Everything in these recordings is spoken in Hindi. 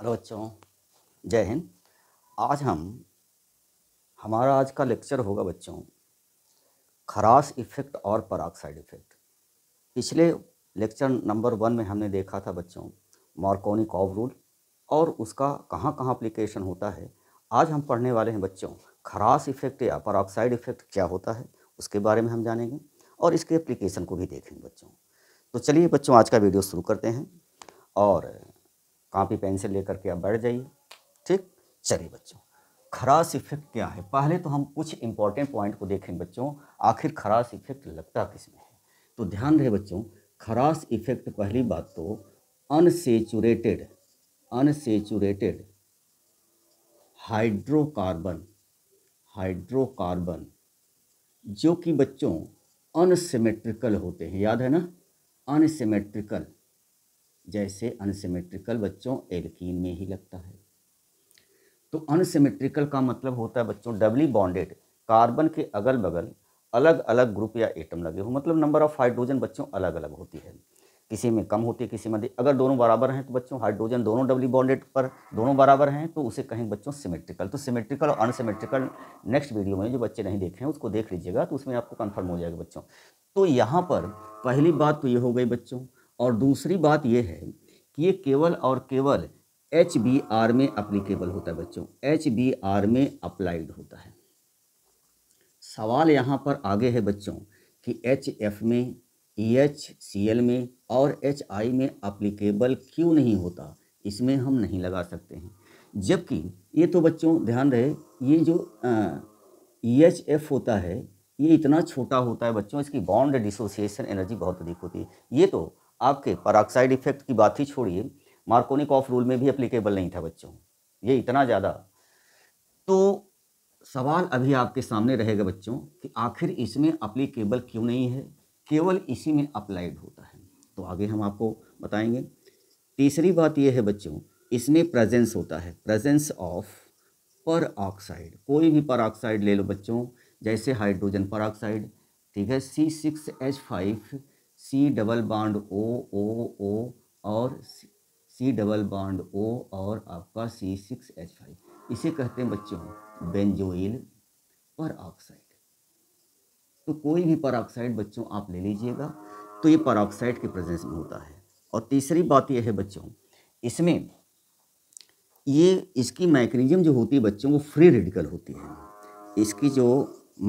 हेलो बच्चों जय हिंद आज हम हमारा आज का लेक्चर होगा बच्चों खराश इफेक्ट और पराक्साइड इफेक्ट पिछले लेक्चर नंबर वन में हमने देखा था बच्चों मार्कोनी कॉव रूल और उसका कहाँ कहाँ अप्लीकेशन होता है आज हम पढ़ने वाले हैं बच्चों खराश इफेक्ट या पराक्साइड इफेक्ट क्या होता है उसके बारे में हम जानेंगे और इसके एप्लीकेशन को भी देखेंगे बच्चों तो चलिए बच्चों आज का वीडियो शुरू करते हैं और कापी पेंसिल लेकर के आप बैठ जाइए ठीक चलिए बच्चों खरास इफेक्ट क्या है पहले तो हम कुछ इंपॉर्टेंट पॉइंट को देखें बच्चों आखिर खरास इफेक्ट लगता किस में है तो ध्यान रहे बच्चों खरास इफेक्ट पहली बात तो अनसेचुरेटेड अनसेचुरेटेड हाइड्रोकार्बन हाइड्रोकार्बन जो कि बच्चों अनसिमेट्रिकल होते हैं याद है ना अनसिमेट्रिकल जैसे अनसिमेट्रिकल बच्चों एल्कीन में ही लगता है तो अनसिमेट्रिकल का मतलब होता है बच्चों डबली बॉन्डेड कार्बन के अगल बगल अलग अलग ग्रुप या एटम लगे हो मतलब नंबर ऑफ हाइड्रोजन बच्चों अलग अलग होती है किसी में कम होती है किसी में अधिक अगर दोनों बराबर हैं तो बच्चों हाइड्रोजन दोनों डबली बॉन्डेड पर दोनों बराबर हैं तो उसे कहेंगे बच्चों सिमेट्रिकल तो सिमेट्रिकल और अनसिमेट्रिकल नेक्स्ट वीडियो में जो बच्चे नहीं देखे हैं उसको देख लीजिएगा तो उसमें आपको कन्फर्म हो जाएगा बच्चों तो यहाँ पर पहली बात तो ये हो गई बच्चों और दूसरी बात यह है कि ये केवल और केवल एच बी आर में अप्लीकेबल होता है बच्चों एच बी आर में अप्लाइड होता है सवाल यहाँ पर आगे है बच्चों कि एच एफ में ई एच सी एल में और एच आई में अप्लीकेबल क्यों नहीं होता इसमें हम नहीं लगा सकते हैं जबकि ये तो बच्चों ध्यान रहे ये जो ई एच एफ होता है ये इतना छोटा होता है बच्चों इसकी बॉन्ड डिसोसिएशन एनर्जी बहुत अधिक होती है ये तो आपके पराक्साइड इफेक्ट की बात ही छोड़िए मार्कोनिक ऑफ रूल में भी अप्लीकेबल नहीं था बच्चों ये इतना ज़्यादा तो सवाल अभी आपके सामने रहेगा बच्चों कि आखिर इसमें अप्लीकेबल क्यों नहीं है केवल इसी में अप्लाइड होता है तो आगे हम आपको बताएंगे तीसरी बात यह है बच्चों इसमें प्रेजेंस होता है प्रेजेंस ऑफ पर ऑक्साइड कोई भी पर ऑक्साइड ले लो बच्चों जैसे हाइड्रोजन पर ऑक्साइड ठीक है C six H five C double bond O O O और सी डबल बॉन्ड ओ और आपका सी सिक्स एच फाइव इसे कहते हैं बच्चों बेंजोइल पर ऑक्साइड तो कोई भी पर ऑक्साइड बच्चों आप ले लीजिएगा तो ये ऑक्साइड के प्रेजेंस में होता है और तीसरी बात यह है बच्चों इसमें ये इसकी मैकेनिज्म जो होती है बच्चों वो फ्री रेडिकल होती है इसकी जो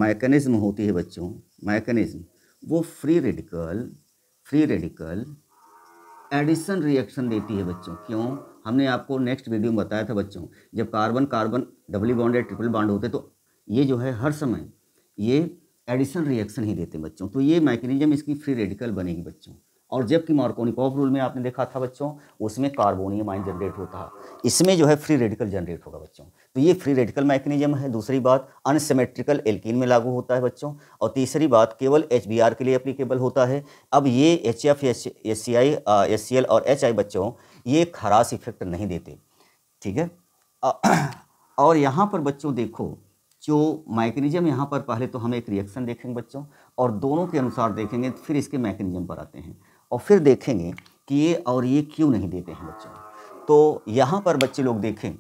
मैकेनिज्म होती है बच्चों मैकेनिज्म वो free radical free radical addition reaction देती है बच्चों क्यों हमने आपको नेक्स्ट वीडियो में बताया था बच्चों जब कार्बन कार्बन डबली बॉन्ड या ट्रिपल बॉन्ड होते तो ये जो है हर समय ये एडिशन रिएक्शन ही देते बच्चों तो ये मैकेनिज्म इसकी फ्री रेडिकल बनेगी बच्चों और जबकि मार्कोनिकॉफ रूल में आपने देखा था बच्चों उसमें कार्बोनियम आयन जनरेट होता है इसमें जो है फ्री रेडिकल जनरेट होगा बच्चों तो ये फ्री रेडिकल मैकेनिज्म है दूसरी बात अनसिमेट्रिकल एल्किन में लागू होता है बच्चों और तीसरी बात केवल एच के लिए अप्लीकेबल होता है अब ये एच एफ एस सी और एच बच्चों ये खराश इफेक्ट नहीं देते ठीक है और यहाँ पर बच्चों देखो जो मैकेनिज्म यहाँ पर पहले तो हम एक रिएक्शन देखेंगे बच्चों और दोनों के अनुसार देखेंगे फिर इसके मैकेनिज्म पर आते हैं और फिर देखेंगे कि ये और ये क्यों नहीं देते हैं बच्चों तो यहाँ पर बच्चे लोग देखें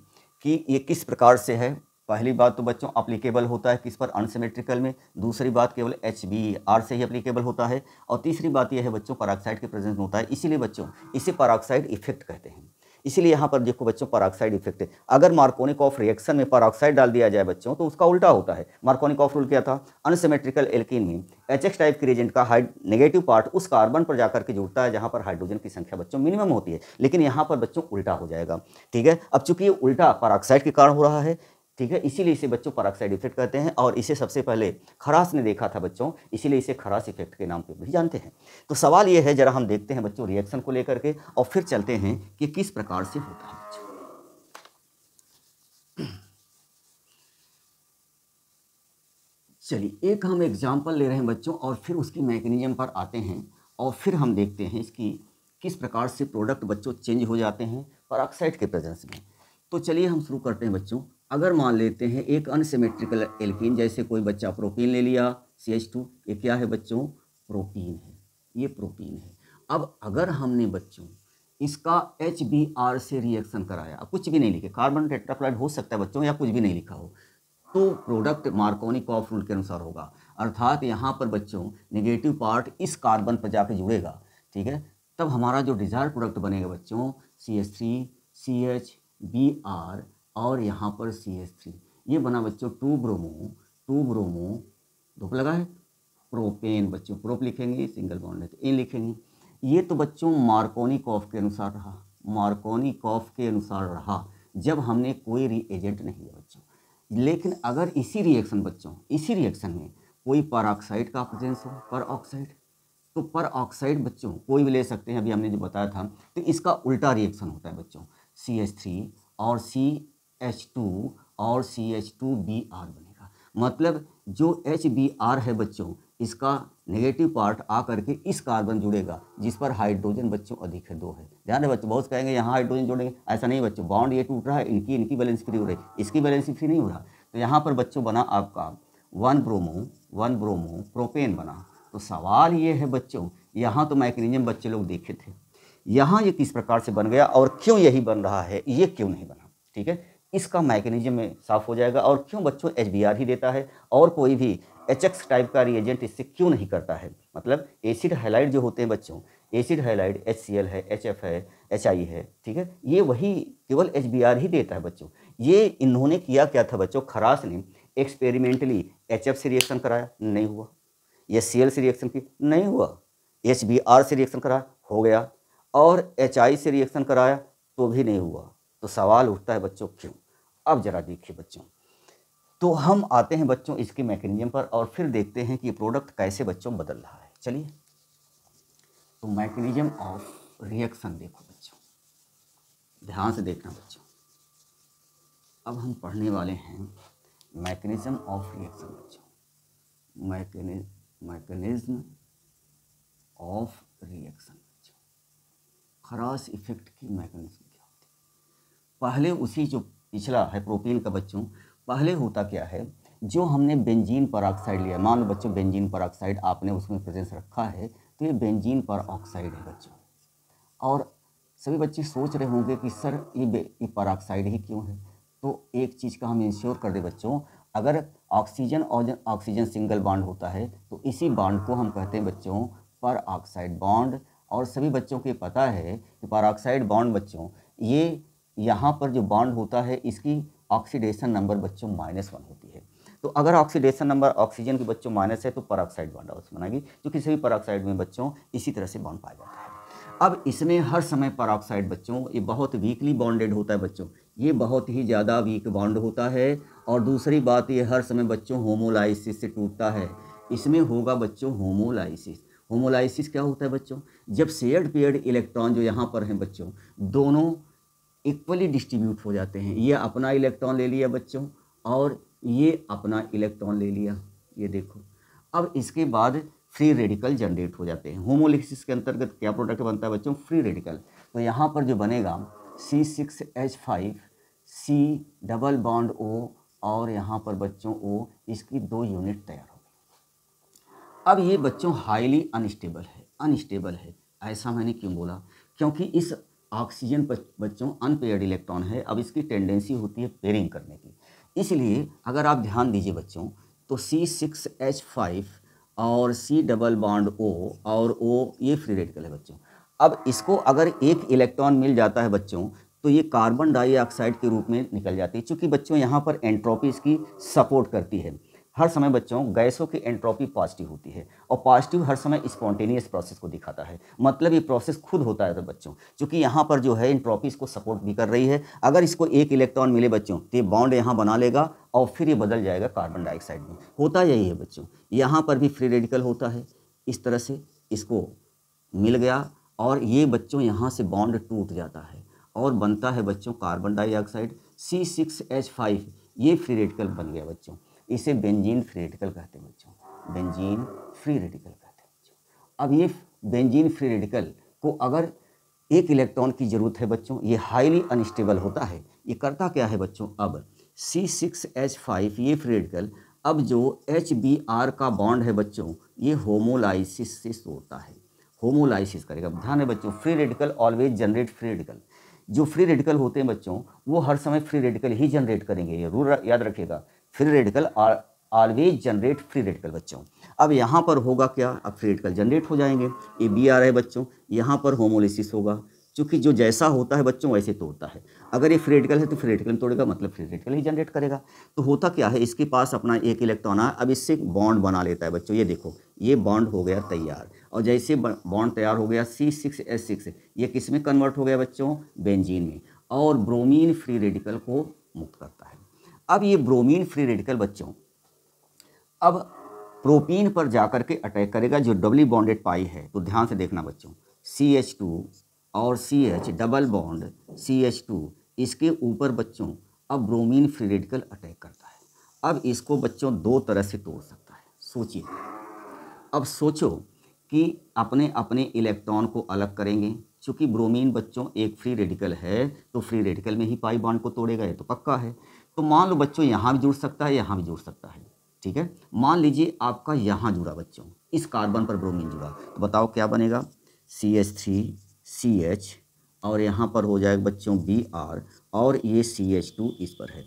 कि ये किस प्रकार से है पहली बात तो बच्चों अप्लीकेबल होता है किस पर अनसिमेट्रिकल में दूसरी बात केवल एच बी आर से ही अप्लीकेबल होता है और तीसरी बात यह है बच्चों पराक्साइड के प्रेजेंस में होता है इसीलिए बच्चों इसे पराक्साइड इफेक्ट कहते हैं इसीलिए यहाँ पर देखो बच्चों पराक्साइड इफेक्ट है अगर मार्कोनिक ऑफ रिएक्शन में पराक्साइड डाल दिया जाए बच्चों तो उसका उल्टा होता है मार्कोनिक ऑफ रूल क्या था अनसिमेट्रिकल एल्किन में एच टाइप के रेजेंट का हाइड नेगेटिव पार्ट उस कार्बन पर जाकर के जुड़ता है जहाँ पर हाइड्रोजन की संख्या बच्चों मिनिमम होती है लेकिन यहाँ पर बच्चों उल्टा हो जाएगा ठीक है अब चूंकि उल्टा पराक्साइड के कारण हो रहा है ठीक है इसीलिए इसे बच्चों पराक्साइड इफेक्ट कहते हैं और इसे सबसे पहले खरास ने देखा था बच्चों इसीलिए इसे खरास इफेक्ट के नाम पे भी जानते हैं तो सवाल ये है जरा हम देखते हैं बच्चों रिएक्शन को लेकर के और फिर चलते हैं कि किस प्रकार से होता है बच्चों चलिए एक हम एग्जाम्पल ले रहे हैं बच्चों और फिर उसकी मैकेनिज्म पर आते हैं और फिर हम देखते हैं इसकी किस प्रकार से प्रोडक्ट बच्चों चेंज हो जाते हैं पराक्साइड के प्रेजेंस में तो चलिए हम शुरू करते हैं बच्चों अगर मान लेते हैं एक अनसिमेट्रिकल एल्किन जैसे कोई बच्चा प्रोपीन ले लिया सी एच टू ये क्या है बच्चों प्रोपीन है ये प्रोपीन है अब अगर हमने बच्चों इसका एच बी आर से रिएक्शन कराया कुछ भी नहीं लिखे कार्बन टेट्राफ्लाइड हो सकता है बच्चों या कुछ भी नहीं लिखा हो तो प्रोडक्ट मार्कोनिक ऑफ रूल के अनुसार होगा अर्थात यहाँ पर बच्चों नेगेटिव पार्ट इस कार्बन पर जाके जुड़ेगा ठीक है तब हमारा जो डिजायर प्रोडक्ट बनेगा बच्चों C H three C H B R और यहाँ पर सी एस थ्री ये बना बच्चों टू ब्रोमो टू ब्रोमो धूप लगा है प्रोपेन बच्चों प्रोप लिखेंगे सिंगल बॉन्ड है तो लिखेंगे ये तो बच्चों मार्कोनी कॉफ के अनुसार रहा मार्कोनी कॉफ के अनुसार रहा जब हमने कोई रीएजेंट नहीं लिया बच्चों लेकिन अगर इसी रिएक्शन बच्चों इसी रिएक्शन में कोई पर ऑक्साइड का प्रेजेंस हो पर ऑक्साइड तो पर ऑक्साइड बच्चों कोई भी ले सकते हैं अभी हमने जो बताया था तो इसका उल्टा रिएक्शन होता है बच्चों सी एच थ्री और सी एच टू और C H two B R बनेगा मतलब जो एच बी आर है बच्चों इसका नेगेटिव पार्ट आ करके इस कार्बन जुड़ेगा जिस पर हाइड्रोजन बच्चों अधिक है दो है ध्यान है बच्चों बहुत कहेंगे यहाँ हाइड्रोजन जुड़ेंगे ऐसा नहीं बच्चों बाउंड ये टूट रहा है इनकी इनकी बैलेंस फ्री हो रही है इसकी बैलेंस फ्री नहीं हो रहा तो यहाँ पर बच्चों बना आपका one bromo one bromo propane बना तो सवाल ये है बच्चों यहाँ तो मैकेनिज्म बच्चे लोग देखे थे यहाँ ये किस प्रकार से बन गया और क्यों यही बन रहा है ये क्यों नहीं बना ठीक है इसका मैकेनिज्म साफ हो जाएगा और क्यों बच्चों एच ही देता है और कोई भी एच टाइप का रिएजेंट इससे क्यों नहीं करता है मतलब एसिड हाईलाइट जो होते हैं बच्चों एसिड हाईलाइट एच है एच है एच है ठीक है ये वही केवल एच ही देता है बच्चों ये इन्होंने किया क्या था बच्चों खरास ने एक्सपेरिमेंटली एच से रिएक्शन कराया नहीं हुआ एच सी से रिएक्शन की नहीं हुआ एच से रिएक्शन कराया हो गया और एच से रिएक्शन कराया तो भी नहीं हुआ तो सवाल उठता है बच्चों क्यों अब ज़रा देखिए बच्चों तो हम आते हैं बच्चों इसके मैकेनिज्म पर और फिर देखते हैं कि प्रोडक्ट कैसे बच्चों बदल रहा है चलिए तो मैकेनिज्म ऑफ रिएक्शन देखो बच्चों ध्यान से देखना बच्चों अब हम पढ़ने वाले हैं मैकेनिज्म ऑफ रिएक्शन बच्चों मैकेनिज्म ऑफ रिएक्शन बच्चों खरास इफेक्ट की मैकेनिज्म क्या होती है पहले उसी जो पिछला है प्रोपीन का बच्चों पहले होता क्या है जो हमने बेंजीन पर ऑक्साइड लिया मान लो बच्चों बेंजीन पर ऑक्साइड आपने उसमें प्रेजेंस रखा है तो ये बेंजीन पर ऑक्साइड है बच्चों और सभी बच्चे सोच रहे होंगे कि सर ये ये पर ऑक्साइड ही क्यों है तो एक चीज़ का हम इंश्योर कर दें बच्चों अगर ऑक्सीजन और ऑक्सीजन सिंगल बॉन्ड होता है तो इसी बॉन्ड को हम कहते हैं बच्चों पर ऑक्साइड बॉन्ड और सभी बच्चों के पता है कि पर ऑक्साइड बॉन्ड बच्चों ये यहाँ पर जो बॉन्ड होता है इसकी ऑक्सीडेशन नंबर बच्चों माइनस वन होती है तो अगर ऑक्सीडेशन नंबर ऑक्सीजन के बच्चों माइनस है तो परऑक्साइड बॉन्ड अवश्य बनाएगी जो किसी भी परऑक्साइड में बच्चों इसी तरह से बॉन्ड पाया जाता है अब इसमें हर समय परऑक्साइड बच्चों ये बहुत वीकली बॉन्डेड होता है बच्चों ये बहुत ही ज़्यादा वीक बॉन्ड होता है और दूसरी बात ये हर समय बच्चों होमोलाइसिस से टूटता है इसमें होगा बच्चों होमोलाइसिस होमोलाइसिस क्या होता है बच्चों जब शेयर्ड पेयर्ड इलेक्ट्रॉन जो यहाँ पर हैं बच्चों दोनों इक्वली डिस्ट्रीब्यूट हो जाते हैं ये अपना इलेक्ट्रॉन ले लिया बच्चों और ये अपना इलेक्ट्रॉन ले लिया ये देखो अब इसके बाद फ्री रेडिकल जनरेट हो जाते हैं होमोलिक्सिस के अंतर्गत क्या प्रोडक्ट बनता है बच्चों फ्री रेडिकल तो यहाँ पर जो बनेगा C six H five C double bond O और यहाँ पर बच्चों ओ इसकी दो यूनिट तैयार हो गई अब ये बच्चों हाईली अनस्टेबल है अनस्टेबल है ऐसा मैंने क्यों बोला क्योंकि इस ऑक्सीजन बच्चों अनपेयर्ड इलेक्ट्रॉन है अब इसकी टेंडेंसी होती है पेयरिंग करने की इसलिए अगर आप ध्यान दीजिए बच्चों तो सी सिक्स एच फाइव और सी डबल बॉन्ड ओ और ओ ये फ्री रेडिकल है बच्चों अब इसको अगर एक इलेक्ट्रॉन मिल जाता है बच्चों तो ये कार्बन डाइऑक्साइड के रूप में निकल जाती है क्योंकि बच्चों यहाँ पर एंट्रोपी इसकी सपोर्ट करती है हर समय बच्चों गैसों की एंट्रोपी पॉजिटिव होती है और पॉजिटिव हर समय स्पॉन्टेनियस प्रोसेस को दिखाता है मतलब ये प्रोसेस खुद होता है बच्चों क्योंकि यहाँ पर जो है एंट्रोपी इसको सपोर्ट भी कर रही है अगर इसको एक इलेक्ट्रॉन मिले बच्चों तो ये बॉन्ड यहाँ बना लेगा और फिर ये बदल जाएगा कार्बन डाइऑक्साइड में होता यही है बच्चों यहाँ पर भी फ्री रेडिकल होता है इस तरह से इसको मिल गया और ये बच्चों यहाँ से बॉन्ड टूट जाता है और बनता है बच्चों carbon dioxide C six H five ये फ्री रेडिकल बन गया बच्चों इसे बेंजीन फ्री रेडिकल कहते हैं बच्चों बेंजीन फ्री रेडिकल कहते हैं बच्चों अब ये बेंजीन फ्री रेडिकल को अगर एक इलेक्ट्रॉन की ज़रूरत है बच्चों ये हाईली अनस्टेबल होता है ये करता क्या है बच्चों अब सी सिक्स एच फाइव ये फ्री रेडिकल अब जो एच बी आर का बॉन्ड है बच्चों ये होमोलाइसिस से होता है होमोलाइसिस करेगा ध्यान है बच्चों free radical always generate free radical जो फ्री रेडिकल होते हैं बच्चों वो हर समय फ्री रेडिकल ही जनरेट करेंगे ये रूल याद रखिएगा free radical always generate free radical बच्चों अब यहाँ पर होगा क्या अब फ्री रेडिकल जनरेट हो जाएंगे ये बी आ है बच्चों यहाँ पर होमोलिसिस होगा चूँकि जो जैसा होता है बच्चों वैसे तोड़ता है अगर ये फ्री रेडिकल है तो फ्री रेडिकल में तोड़ेगा मतलब फ्री रेडिकल ही जनरेट करेगा तो होता क्या है इसके पास अपना एक इलेक्ट्रॉन आ अब इससे बॉन्ड बना लेता है बच्चों ये देखो ये बॉन्ड हो गया तैयार और जैसे बॉन्ड तैयार हो गया सी सिक्स एस सिक्स ये किस में कन्वर्ट हो गया बच्चों बेंजीन में और ब्रोमीन फ्री रेडिकल को मुक्त करता है अब ये ब्रोमीन फ्री रेडिकल बच्चों अब प्रोपीन पर जाकर के अटैक करेगा जो डबली बॉन्डेड पाई है तो ध्यान से देखना बच्चों सी एच टू और C H double bond C H two इसके ऊपर बच्चों अब ब्रोमीन फ्री रेडिकल अटैक करता है अब इसको बच्चों दो तरह से तोड़ सकता है सोचिए अब सोचो कि अपने अपने इलेक्ट्रॉन को अलग करेंगे क्योंकि ब्रोमीन बच्चों एक फ्री रेडिकल है तो फ्री रेडिकल में ही पाई बॉन्ड को तोड़ेगा ये तो पक्का है तो मान लो बच्चों यहाँ भी जुड़ सकता है यहाँ भी जुड़ सकता है ठीक है मान लीजिए आपका यहाँ जुड़ा बच्चों इस कार्बन पर ब्रोमीन जुड़ा तो बताओ क्या बनेगा C H three C H और यहाँ पर हो जाएगा बच्चों बी आर और ये सी एच टू इस पर है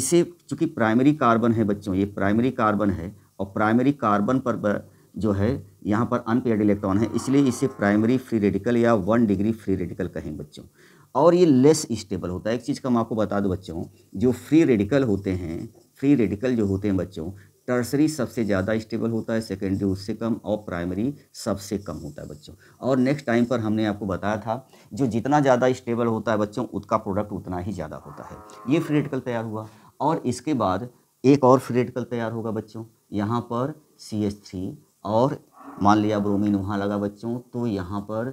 इसे चूँकि प्राइमरी कार्बन है बच्चों ये प्राइमरी कार्बन है और प्राइमरी कार्बन पर जो है यहाँ पर अनपेयर्ड इलेक्ट्रॉन है इसलिए इसे प्राइमरी फ्री रेडिकल या वन डिग्री फ्री रेडिकल कहें बच्चों और ये लेस स्टेबल होता है एक चीज़ का मैं आपको बता दूँ बच्चों जो फ्री रेडिकल होते हैं फ्री रेडिकल जो होते हैं बच्चों टर्सरी सबसे ज़्यादा स्टेबल होता है सेकेंडरी उससे कम और प्राइमरी सबसे कम होता है बच्चों और नेक्स्ट टाइम पर हमने आपको बताया था जो जितना ज़्यादा स्टेबल होता है बच्चों उसका प्रोडक्ट उतना ही ज़्यादा होता है ये फ्री रेडिकल तैयार हुआ और इसके बाद एक और फ्री रेडिकल तैयार होगा बच्चों यहाँ पर सी एच थ्री और मान लिया ब्रोमीन वहाँ लगा बच्चों तो यहाँ पर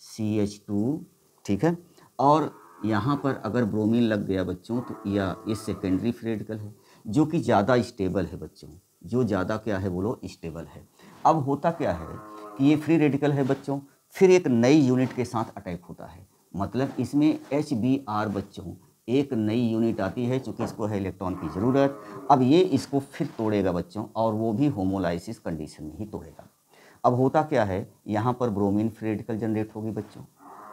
सी एच टू ठीक है और यहाँ पर अगर ब्रोमीन लग गया बच्चों तो या ये सेकेंडरी फ्री रेडिकल है जो कि ज़्यादा स्टेबल है बच्चों जो ज़्यादा क्या है बोलो स्टेबल है अब होता क्या है कि ये फ्री रेडिकल है बच्चों फिर एक नई यूनिट के साथ अटैक होता है मतलब इसमें एच बी आर बच्चों एक नई यूनिट आती है चूँकि इसको है इलेक्ट्रॉन की ज़रूरत अब ये इसको फिर तोड़ेगा बच्चों और वो भी होमोलाइसिस कंडीशन में ही तोड़ेगा अब होता क्या है यहाँ पर ब्रोमीन फ्रेडिकल जनरेट होगी बच्चों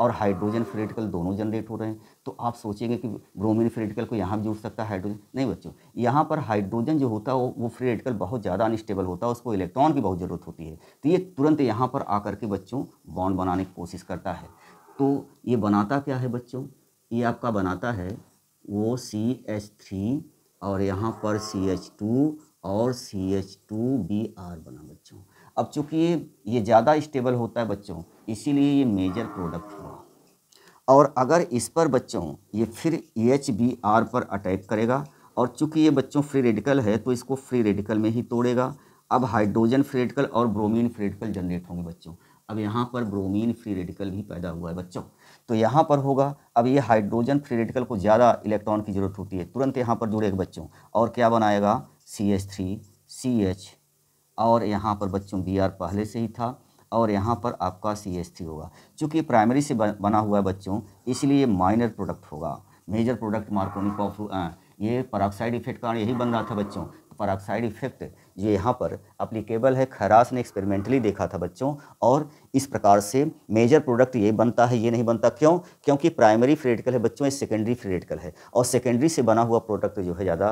और हाइड्रोजन फ्रेडिकल दोनों जनरेट हो रहे हैं तो आप सोचेंगे कि ब्रोमीन फ्रेडिकल को यहाँ भी जुड़ सकता है हाइड्रोजन नहीं बच्चों यहाँ पर हाइड्रोजन जो होता है वो, फ्रेडिकल बहुत ज़्यादा अनस्टेबल होता है उसको इलेक्ट्रॉन की बहुत ज़रूरत होती है तो ये तुरंत यहाँ पर आकर के बच्चों बॉन्ड बनाने की कोशिश करता है तो ये बनाता क्या है बच्चों ये आपका बनाता है वो सी एच थ्री और यहाँ पर सी एच टू और C H two B R बना बच्चों अब चूंकि ये ये ज़्यादा स्टेबल होता है बच्चों इसीलिए ये मेजर प्रोडक्ट हुआ और अगर इस पर बच्चों ये फिर एच बी आर पर अटैक करेगा और चूंकि ये बच्चों फ्री रेडिकल है तो इसको फ्री रेडिकल में ही तोड़ेगा अब हाइड्रोजन फ्री रेडिकल और ब्रोमीन फ्री रेडिकल जनरेट होंगे बच्चों अब यहाँ पर ब्रोमीन फ्री रेडिकल भी पैदा हुआ है बच्चों तो यहाँ पर होगा अब ये हाइड्रोजन फ्री रेडिकल को ज़्यादा इलेक्ट्रॉन की ज़रूरत होती है तुरंत यहाँ पर जुड़ेगा बच्चों और क्या बनाएगा C H three C H और यहाँ पर बच्चों बी आर पहले से ही था और यहाँ पर आपका सी एच थ्री होगा चूँकि प्राइमरी से बना हुआ है बच्चों इसलिए माइनर प्रोडक्ट होगा मेजर प्रोडक्ट मार्कोनिक ऑफ ये पराक्साइड इफेक्ट कारण यही बन रहा था बच्चों परऑक्साइड इफेक्ट ये यहाँ पर अप्लीकेबल है खरास ने एक्सपेरिमेंटली देखा था बच्चों और इस प्रकार से मेजर प्रोडक्ट ये बनता है ये नहीं बनता क्यों क्योंकि प्राइमरी फ्रेडिकल है बच्चों ये सेकेंडरी फ्रेडिकल है और सेकेंडरी से बना हुआ प्रोडक्ट जो है ज़्यादा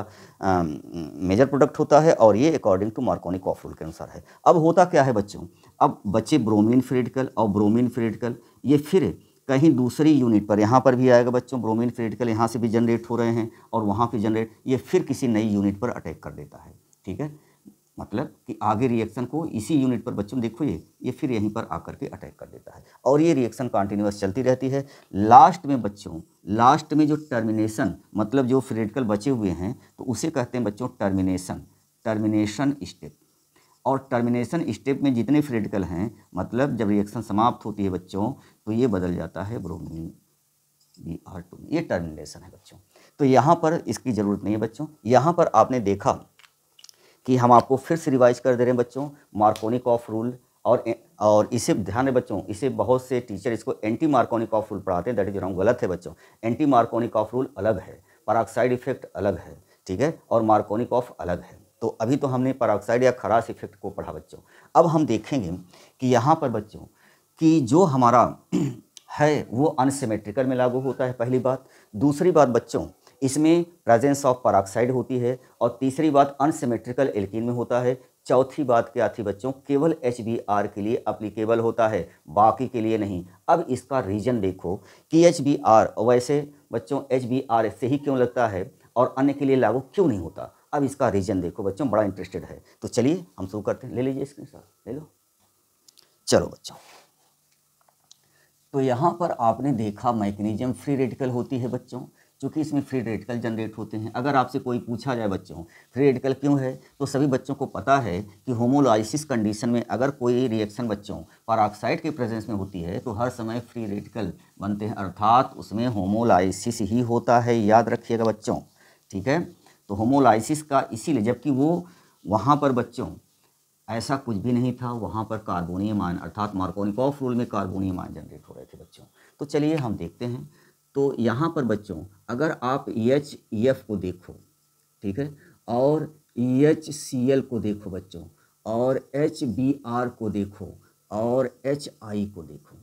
मेजर प्रोडक्ट होता है और ये according to Markovnikov rule के अनुसार है अब होता क्या है बच्चों अब बच्चे ब्रोमिन फ्रेडिकल और ब्रोमिन फ्रेडिकल ये फिर कहीं दूसरी यूनिट पर यहाँ पर भी आएगा बच्चों ब्रोमीन फ्रेडिकल यहाँ से भी जनरेट हो रहे हैं और वहाँ पर जनरेट ये फिर किसी नई यूनिट पर अटैक कर देता है ठीक है मतलब कि आगे रिएक्शन को इसी यूनिट पर बच्चों देखो ये ये फिर यहीं पर आकर के अटैक कर देता है और ये रिएक्शन कॉन्टीन्यूस चलती रहती है लास्ट में बच्चों लास्ट में जो टर्मिनेशन मतलब जो फ्रेडिकल बचे हुए हैं तो उसे कहते हैं बच्चों टर्मिनेशन टर्मिनेशन स्टेप और टर्मिनेशन स्टेप में जितने फ्रेडिकल हैं मतलब जब रिएक्शन समाप्त होती है बच्चों तो ये बदल जाता है ब्रोमीन बी आर टू ये टर्मिनेशन है बच्चों तो यहाँ पर इसकी ज़रूरत नहीं है बच्चों यहाँ पर आपने देखा कि हम आपको फिर से रिवाइज कर दे रहे हैं बच्चों मार्कोनिक ऑफ रूल और और इसे ध्यान है बच्चों इसे बहुत से टीचर इसको एंटी मार्कोनिक ऑफ रूल पढ़ाते हैं दैट इज रॉन्ग गलत है बच्चों एंटी मार्कोनिक ऑफ रूल अलग है पराक्साइड इफेक्ट अलग है ठीक है और मार्कोनिक ऑफ अलग है तो अभी तो हमने पराऑक्साइड या खराश इफेक्ट को पढ़ा बच्चों अब हम देखेंगे कि यहाँ पर बच्चों कि जो हमारा है वो अनसिमेट्रिकल में लागू होता है पहली बात दूसरी बात बच्चों इसमें प्रेजेंस ऑफ पराक्साइड होती है और तीसरी बात अनसिमेट्रिकल एल्किन में होता है चौथी बात क्या थी बच्चों केवल एच के लिए अप्लीकेबल होता है बाकी के लिए नहीं अब इसका रीजन देखो कि एच वैसे बच्चों एच से ही क्यों लगता है और अन्य के लिए लागू क्यों नहीं होता अब इसका रीजन देखो बच्चों बड़ा इंटरेस्टेड है तो चलिए हम शुरू करते हैं ले लीजिए स्क्रीन साथ ले लो चलो बच्चों तो यहाँ पर आपने देखा मैकेनिज्म फ्री रेडिकल होती है बच्चों क्योंकि इसमें फ्री रेडिकल जनरेट होते हैं अगर आपसे कोई पूछा जाए बच्चों फ्री रेडिकल क्यों है तो सभी बच्चों को पता है कि होमोलाइसिस कंडीशन में अगर कोई रिएक्शन बच्चों पाराक्साइड के प्रेजेंस में होती है तो हर समय फ्री रेडिकल बनते हैं अर्थात उसमें होमोलाइसिस ही होता है याद रखिएगा बच्चों ठीक है तो होमोलाइसिस का इसीलिए जबकि वो वहाँ पर बच्चों ऐसा कुछ भी नहीं था वहाँ पर कार्बोनियम आयन अर्थात मार्कोनिकॉफ रूल में कार्बोनियम आयन जनरेट हो रहे थे बच्चों तो चलिए हम देखते हैं तो यहाँ पर बच्चों अगर आप एच e एफ e को देखो ठीक है और एच सी एल को देखो बच्चों और एच बी आर को देखो और एच आई को देखो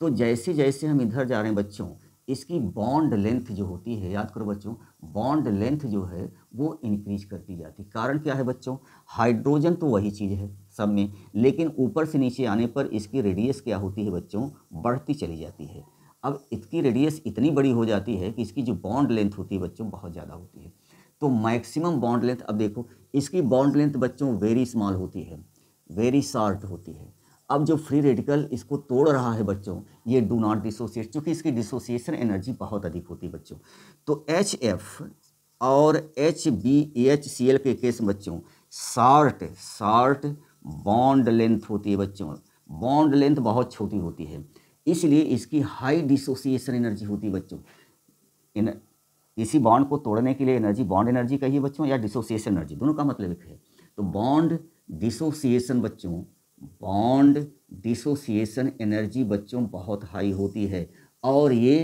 तो जैसे जैसे हम इधर जा रहे हैं बच्चों इसकी बॉन्ड लेंथ जो होती है याद करो बच्चों बॉन्ड लेंथ जो है वो इंक्रीज करती जाती कारण क्या है बच्चों हाइड्रोजन तो वही चीज़ है सब में लेकिन ऊपर से नीचे आने पर इसकी रेडियस क्या होती है बच्चों बढ़ती चली जाती है अब इसकी रेडियस इतनी बड़ी हो जाती है कि इसकी जो बॉन्ड लेंथ होती है बच्चों बहुत ज़्यादा होती है तो मैक्सिमम बॉन्ड लेंथ अब देखो इसकी बॉन्ड लेंथ बच्चों वेरी स्मॉल होती है वेरी शार्ट होती है अब जो फ्री रेडिकल इसको तोड़ रहा है बच्चों ये डू नॉट डिसोसिएट चूँकि इसकी डिसोसिएशन एनर्जी बहुत अधिक होती है बच्चों तो एच एफ और H B H C L के केस बच्चों शॉर्ट शॉर्ट बॉन्ड लेंथ होती है बच्चों बॉन्ड लेंथ बहुत छोटी होती है इसलिए इसकी हाई डिसोसिएशन एनर्जी होती है बच्चों इन इसी बॉन्ड को तोड़ने के लिए एनर्जी बॉन्ड एनर्जी कहिए बच्चों या डिसोसिएशन एनर्जी दोनों का मतलब एक है तो बॉन्ड डिसोसिएशन बच्चों बॉन्ड डिसोसिएशन एनर्जी बच्चों बहुत हाई होती है और ये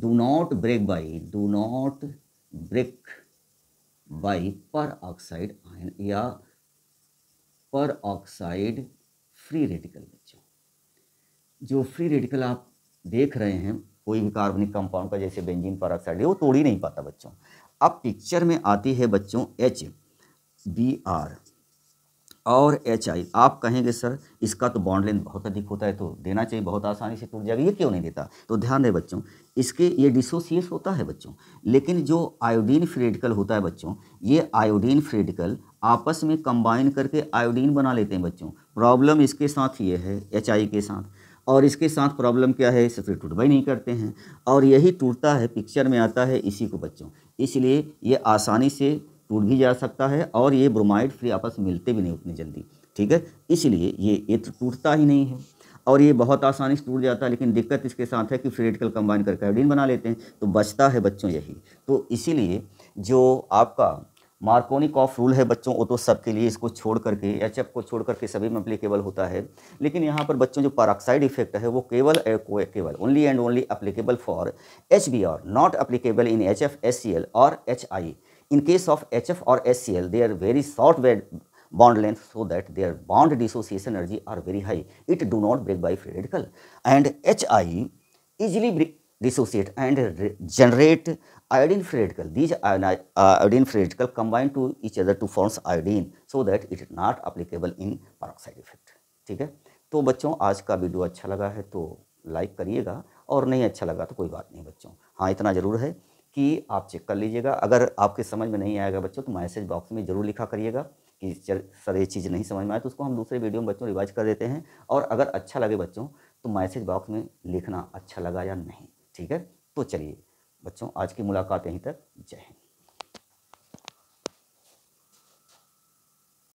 do not break by do not break by peroxide ion या पर ऑक्साइड फ्री रेडिकल बच्चों जो फ्री रेडिकल आप देख रहे हैं कोई भी कार्बनिक कंपाउंड का जैसे बेंजीन पर ऑक्साइड वो तोड़ ही नहीं पाता बच्चों अब पिक्चर में आती है बच्चों एच बी आर और एच आई आप कहेंगे सर इसका तो बॉन्ड लेंथ बहुत अधिक होता है तो देना चाहिए बहुत आसानी से टूट जाएगा ये क्यों नहीं देता तो ध्यान दें बच्चों इसके ये डिसोसिएट होता है बच्चों लेकिन जो आयोडीन फ्रेडिकल होता है बच्चों ये आयोडीन फ्रेडिकल आपस में कंबाइन करके आयोडीन बना लेते हैं बच्चों प्रॉब्लम इसके साथ ये है एच आई के साथ और इसके साथ प्रॉब्लम क्या है इसे फिर भाई नहीं करते हैं और यही टूटता है पिक्चर में आता है इसी को बच्चों इसलिए ये आसानी से टूट भी जा सकता है और ये ब्रोमाइड फ्री आपस में मिलते भी नहीं उतनी जल्दी ठीक है इसलिए ये तो टूटता ही नहीं है और ये बहुत आसानी से टूट जाता है लेकिन दिक्कत इसके साथ है कि फ्रेडिकल रेडिकल कंबाइन करके आयोडीन बना लेते हैं तो बचता है बच्चों यही तो इसीलिए जो आपका मार्कोनिक ऑफ रूल है बच्चों वो तो सबके लिए इसको छोड़ करके एच एफ को छोड़ करके सभी में अप्लीकेबल होता है लेकिन यहाँ पर बच्चों जो पाराक्साइड इफेक्ट है वो केवल केवल only and only applicable for H B R not applicable in H F S C L और H I In case of HF or HCl, they are very short bond length so that their bond dissociation energy are very high. It do not break by free radical. And HI easily dissociate and generate iodine free radical. These iodine, uh, iodine free radical combine to each other to forms iodine so that it is not applicable in peroxide effect. ठीक है तो बच्चों आज का वीडियो अच्छा लगा है तो लाइक करिएगा और नहीं अच्छा लगा तो कोई बात नहीं बच्चों हाँ इतना ज़रूर है कि आप चेक कर लीजिएगा अगर आपके समझ में नहीं आएगा बच्चों तो मैसेज बॉक्स में ज़रूर लिखा करिएगा कि चल सर ये चीज़ नहीं समझ में आए तो उसको हम दूसरे वीडियो में बच्चों रिवाइज कर देते हैं और अगर अच्छा लगे बच्चों तो मैसेज बॉक्स में लिखना अच्छा लगा या नहीं ठीक है तो चलिए बच्चों आज की मुलाकात यहीं तक जय हिंद